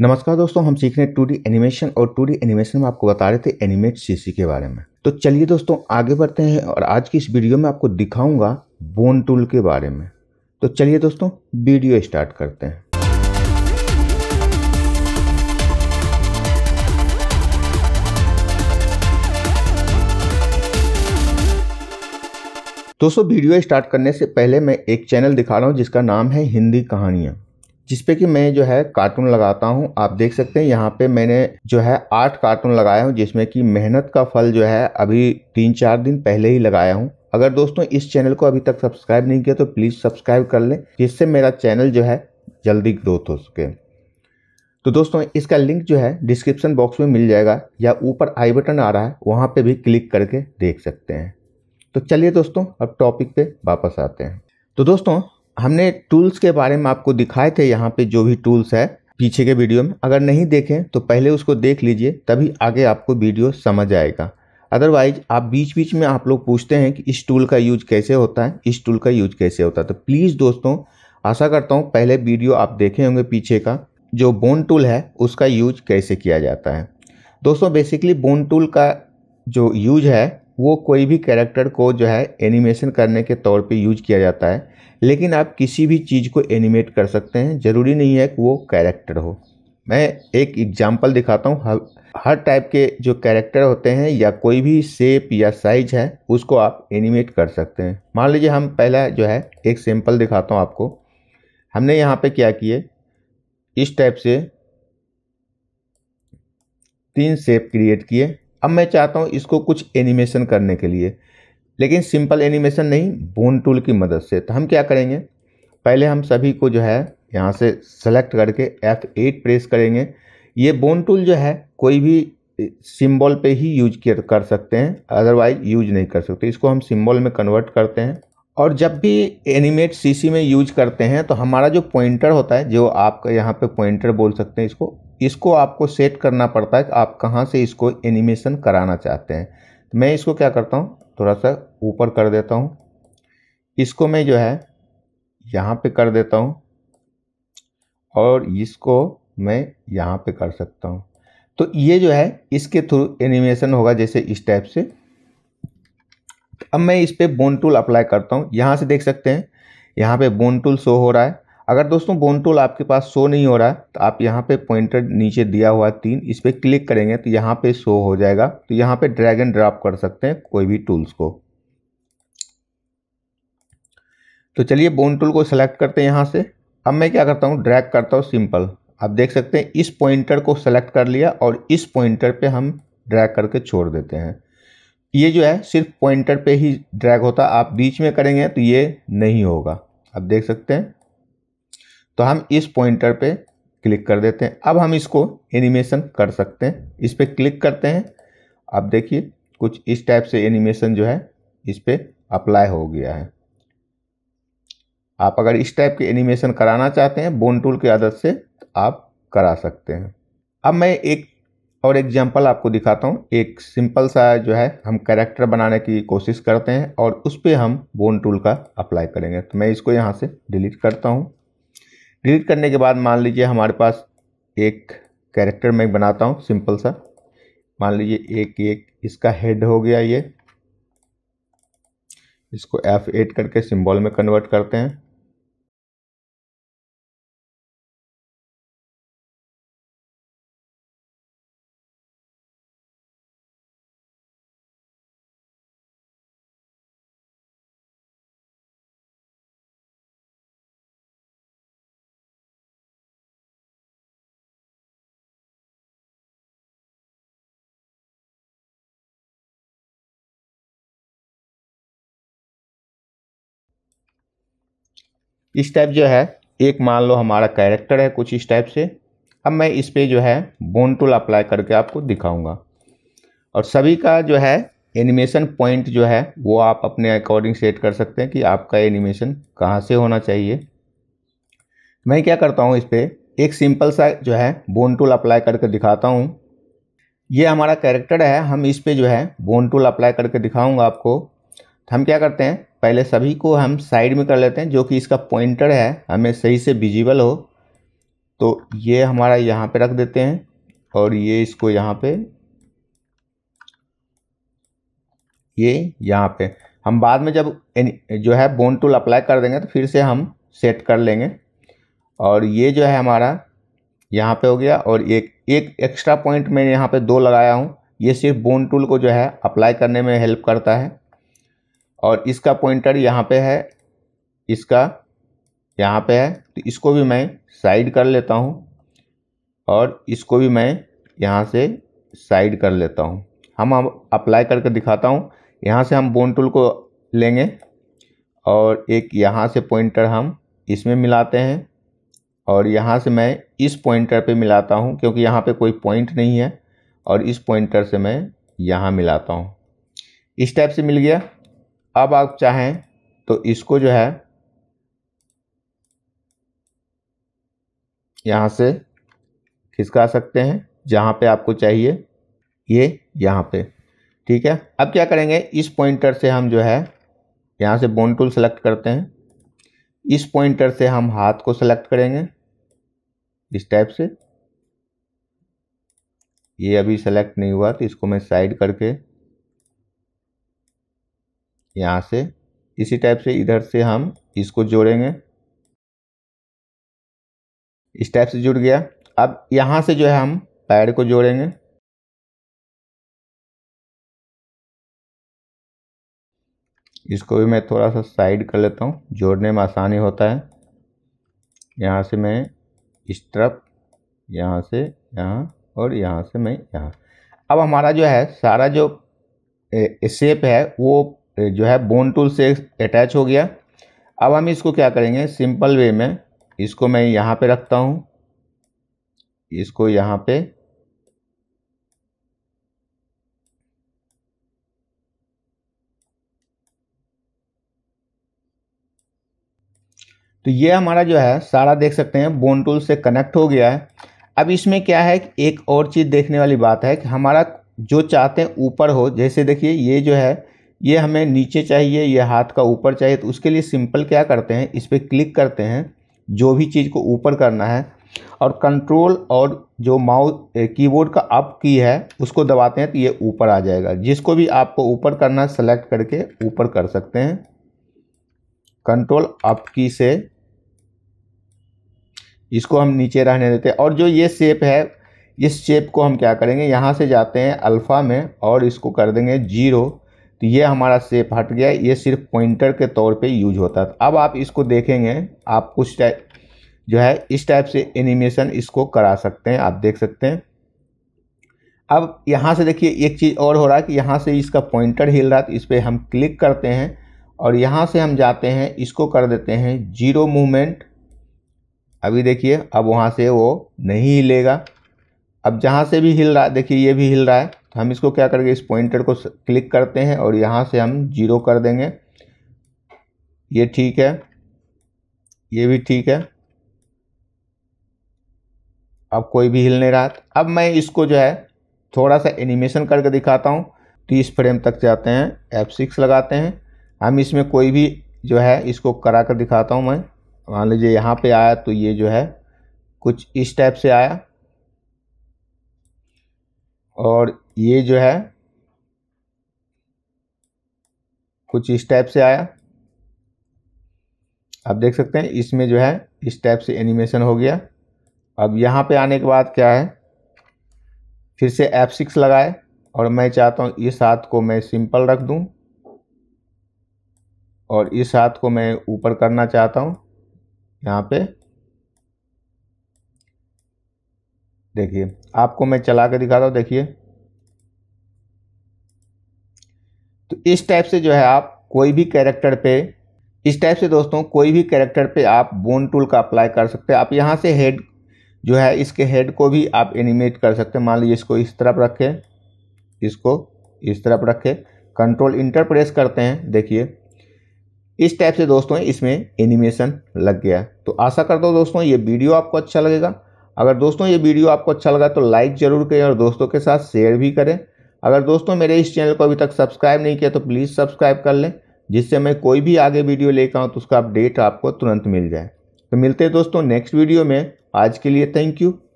नमस्कार दोस्तों हम सीख रहे हैं टू एनिमेशन और टू एनिमेशन में आपको बता रहे थे एनिमेट सीसी के बारे में तो चलिए दोस्तों आगे बढ़ते हैं और आज की इस वीडियो में आपको दिखाऊंगा बोन टूल के बारे में तो चलिए दोस्तों वीडियो स्टार्ट करते हैं दोस्तों वीडियो स्टार्ट करने से पहले मैं एक चैनल दिखा रहा हूं जिसका नाम है हिंदी कहानियां जिस पे कि मैं जो है कार्टून लगाता हूँ आप देख सकते हैं यहाँ पे मैंने जो है आठ कार्टून लगाए हूँ जिसमें कि मेहनत का फल जो है अभी तीन चार दिन पहले ही लगाया हूँ अगर दोस्तों इस चैनल को अभी तक सब्सक्राइब नहीं किया तो प्लीज़ सब्सक्राइब कर लें जिससे मेरा चैनल जो है जल्दी ग्रोथ हो सके तो दोस्तों इसका लिंक जो है डिस्क्रिप्शन बॉक्स में मिल जाएगा या ऊपर आई बटन आ रहा है वहाँ पर भी क्लिक करके देख सकते हैं तो चलिए दोस्तों अब टॉपिक पर वापस आते हैं तो दोस्तों हमने टूल्स के बारे में आपको दिखाए थे यहाँ पे जो भी टूल्स है पीछे के वीडियो में अगर नहीं देखें तो पहले उसको देख लीजिए तभी आगे आपको वीडियो समझ आएगा अदरवाइज आप बीच बीच में आप लोग पूछते हैं कि इस टूल का यूज कैसे होता है इस टूल का यूज कैसे होता है तो प्लीज़ दोस्तों आशा करता हूँ पहले वीडियो आप देखे होंगे पीछे का जो बोन टूल है उसका यूज कैसे किया जाता है दोस्तों बेसिकली बोन टूल का जो यूज है वो कोई भी कैरेक्टर को जो है एनिमेशन करने के तौर पे यूज किया जाता है लेकिन आप किसी भी चीज़ को एनिमेट कर सकते हैं ज़रूरी नहीं है कि वो कैरेक्टर हो मैं एक एग्जांपल दिखाता हूँ हर हर टाइप के जो कैरेक्टर होते हैं या कोई भी शेप या साइज है उसको आप एनिमेट कर सकते हैं मान लीजिए हम पहला जो है एक सैम्पल दिखाता हूँ आपको हमने यहाँ पे क्या किए इस टाइप से तीन शेप क्रिएट किए अब मैं चाहता हूँ इसको कुछ एनिमेशन करने के लिए लेकिन सिंपल एनिमेशन नहीं बोन टूल की मदद से तो हम क्या करेंगे पहले हम सभी को जो है यहाँ से सेलेक्ट करके F8 प्रेस करेंगे ये बोन टूल जो है कोई भी सिंबल पे ही यूज कर सकते हैं अदरवाइज यूज नहीं कर सकते इसको हम सिंबल में कन्वर्ट करते हैं और जब भी एनिमेट सीसी में यूज करते हैं तो हमारा जो पॉइंटर होता है जो आपका यहाँ पे पॉइंटर बोल सकते हैं इसको इसको आपको सेट करना पड़ता है कि आप कहाँ से इसको एनिमेशन कराना चाहते हैं तो मैं इसको क्या करता हूँ थोड़ा सा ऊपर कर देता हूँ इसको मैं जो है यहाँ पे कर देता हूँ और इसको मैं यहाँ पे कर सकता हूँ तो ये जो है इसके थ्रू एनिमेशन होगा जैसे इस टाइप से अब मैं इस पर बोन टूल अप्लाई करता हूँ यहाँ से देख सकते हैं यहाँ पे बोन टूल शो हो रहा है अगर दोस्तों बोन टूल आपके पास शो नहीं हो रहा है तो आप यहाँ पे पॉइंटर नीचे दिया हुआ तीन इस पर क्लिक करेंगे तो यहाँ पे शो हो जाएगा तो यहाँ पे ड्रैग एंड ड्रॉप कर सकते हैं कोई भी टूल्स को तो चलिए बोन टूल को सेलेक्ट करते हैं यहाँ से अब मैं क्या करता हूँ ड्रैग करता हूँ सिंपल आप देख सकते हैं इस पॉइंटर को सेलेक्ट कर लिया और इस पॉइंटर पर हम ड्रैग करके छोड़ देते हैं ये जो है सिर्फ पॉइंटर पर ही ड्रैग होता आप बीच में करेंगे तो ये नहीं होगा आप देख सकते हैं तो हम इस पॉइंटर पे क्लिक कर देते हैं अब हम इसको एनिमेशन कर सकते हैं इस पर क्लिक करते हैं अब देखिए कुछ इस टाइप से एनिमेशन जो है इस पर अप्लाई हो गया है आप अगर इस टाइप के एनिमेशन कराना चाहते हैं बोन टूल की आदत से तो आप करा सकते हैं अब मैं एक और एग्जाम्पल आपको दिखाता हूँ एक सिंपल सा जो है हम कैरेक्टर बनाने की कोशिश करते हैं और उस पर हम बोन टूल का अप्लाई करेंगे तो मैं इसको यहाँ से डिलीट करता हूँ डिलीट करने के बाद मान लीजिए हमारे पास एक कैरेक्टर मैं बनाता हूँ सिंपल सा मान लीजिए एक एक इसका हेड हो गया ये इसको F8 करके सिंबल में कन्वर्ट करते हैं इस टाइप जो है एक मान लो हमारा कैरेक्टर है कुछ इस टाइप से अब मैं इस पर जो है बोन टूल अप्लाई करके आपको दिखाऊंगा और सभी का जो है एनिमेशन पॉइंट जो है वो आप अपने अकॉर्डिंग सेट कर सकते हैं कि आपका एनिमेशन कहाँ से होना चाहिए मैं क्या करता हूँ इस पर एक सिंपल सा जो है बोन टूल अप्लाई करके दिखाता हूँ ये हमारा कैरेक्टर है हम इस पर जो है बोन टूल अप्लाई करके दिखाऊँगा आपको हम क्या करते हैं पहले सभी को हम साइड में कर लेते हैं जो कि इसका पॉइंटर है हमें सही से विजिबल हो तो ये हमारा यहाँ पे रख देते हैं और ये इसको यहाँ पे ये यहाँ पे हम बाद में जब जो है बोन टूल अप्लाई कर देंगे तो फिर से हम सेट कर लेंगे और ये जो है हमारा यहाँ पे हो गया और एक एक एक्स्ट्रा पॉइंट मैंने यहाँ पे दो लगाया हूँ ये सिर्फ बोन टूल को जो है अप्लाई करने में हेल्प करता है और इसका पॉइंटर यहाँ पे है इसका यहाँ पे है तो इसको भी मैं साइड कर लेता हूँ और इसको भी मैं यहाँ से साइड कर लेता हूँ हम अब अप्लाई करके दिखाता हूँ यहाँ से हम बोन टूल को लेंगे और एक यहाँ से पॉइंटर हम इसमें मिलाते हैं और यहाँ से मैं इस पॉइंटर पे मिलाता हूँ क्योंकि यहाँ पे कोई पॉइंट नहीं है और इस पॉइंटर से मैं यहाँ मिलाता हूँ इस टाइप से मिल गया अब आप चाहें तो इसको जो है यहाँ से खिसका सकते हैं जहाँ पे आपको चाहिए ये यहाँ पे ठीक है अब क्या करेंगे इस पॉइंटर से हम जो है यहाँ से बोन टूल सेलेक्ट करते हैं इस पॉइंटर से हम हाथ को सेलेक्ट करेंगे इस टाइप से ये अभी सेलेक्ट नहीं हुआ तो इसको मैं साइड करके यहाँ से इसी टाइप से इधर से हम इसको जोड़ेंगे इस टाइप से जुड़ गया अब यहाँ से जो है हम पैर को जोड़ेंगे इसको भी मैं थोड़ा सा साइड कर लेता हूँ जोड़ने में आसानी होता है यहाँ से मैं इस तरफ यहाँ से यहाँ और यहाँ से मैं यहाँ अब हमारा जो है सारा जो शेप है वो जो है बोन टूल से अटैच हो गया अब हम इसको क्या करेंगे सिंपल वे में इसको मैं यहाँ पे रखता हूँ इसको यहाँ पे तो ये हमारा जो है सारा देख सकते हैं बोन टूल से कनेक्ट हो गया है अब इसमें क्या है एक और चीज़ देखने वाली बात है कि हमारा जो चाहते हैं ऊपर हो जैसे देखिए ये जो है ये हमें नीचे चाहिए ये हाथ का ऊपर चाहिए तो उसके लिए सिंपल क्या करते हैं इस पर क्लिक करते हैं जो भी चीज़ को ऊपर करना है और कंट्रोल और जो माउस कीबोर्ड का अप की है उसको दबाते हैं तो ये ऊपर आ जाएगा जिसको भी आपको ऊपर करना है सेलेक्ट करके ऊपर कर सकते हैं कंट्रोल अप की से इसको हम नीचे रहने देते हैं और जो ये शेप है इस शेप को हम क्या करेंगे यहाँ से जाते हैं अल्फ़ा में और इसको कर देंगे जीरो तो ये हमारा सेप हट गया ये सिर्फ पॉइंटर के तौर पे यूज होता था अब आप इसको देखेंगे आप कुछ टाइप जो है इस टाइप से एनिमेशन इसको करा सकते हैं आप देख सकते हैं अब यहाँ से देखिए एक चीज़ और हो रहा है कि यहाँ से इसका पॉइंटर हिल रहा था तो इस पर हम क्लिक करते हैं और यहाँ से हम जाते हैं इसको कर देते हैं जीरो मूवमेंट अभी देखिए अब वहाँ से वो नहीं हिलेगा अब जहाँ से भी हिल रहा है देखिए ये भी हिल रहा है तो हम इसको क्या करेंगे इस पॉइंटर को क्लिक करते हैं और यहाँ से हम जीरो कर देंगे ये ठीक है ये भी ठीक है अब कोई भी हिल नहीं रहा अब मैं इसको जो है थोड़ा सा एनिमेशन करके दिखाता हूँ तीस फ्रेम तक जाते हैं एफ सिक्स लगाते हैं हम इसमें कोई भी जो है इसको करा कर दिखाता हूँ मैं मान लीजिए यहाँ पे आया तो ये जो है कुछ इस टाइप से आया और ये जो है कुछ इस टाइप से आया आप देख सकते हैं इसमें जो है इस टाइप से एनिमेशन हो गया अब यहाँ पे आने के बाद क्या है फिर से एफ सिक्स लगाए और मैं चाहता हूँ इस हाथ को मैं सिंपल रख दूँ और इस हाथ को मैं ऊपर करना चाहता हूँ यहाँ पे देखिए आपको मैं चला के दिखाता हूँ देखिए तो इस टाइप से जो है आप कोई भी कैरेक्टर पे इस टाइप से दोस्तों कोई भी कैरेक्टर पे आप बोन टूल का अप्लाई कर सकते हैं आप यहाँ से हेड जो है इसके हेड को भी आप एनिमेट कर सकते हैं मान लीजिए इसको इस तरफ रखें इसको इस तरफ रखें कंट्रोल इंटर प्रेस करते हैं देखिए इस टाइप से दोस्तों इसमें एनिमेशन लग गया है तो आशा करता हूँ दोस्तों ये वीडियो आपको अच्छा लगेगा अगर दोस्तों ये वीडियो आपको अच्छा लगा तो लाइक ज़रूर करें और दोस्तों के साथ शेयर भी करें अगर दोस्तों मेरे इस चैनल को अभी तक सब्सक्राइब नहीं किया तो प्लीज़ सब्सक्राइब कर लें जिससे मैं कोई भी आगे वीडियो लेकर आऊँ तो उसका अपडेट आपको तुरंत मिल जाए तो मिलते हैं दोस्तों नेक्स्ट वीडियो में आज के लिए थैंक यू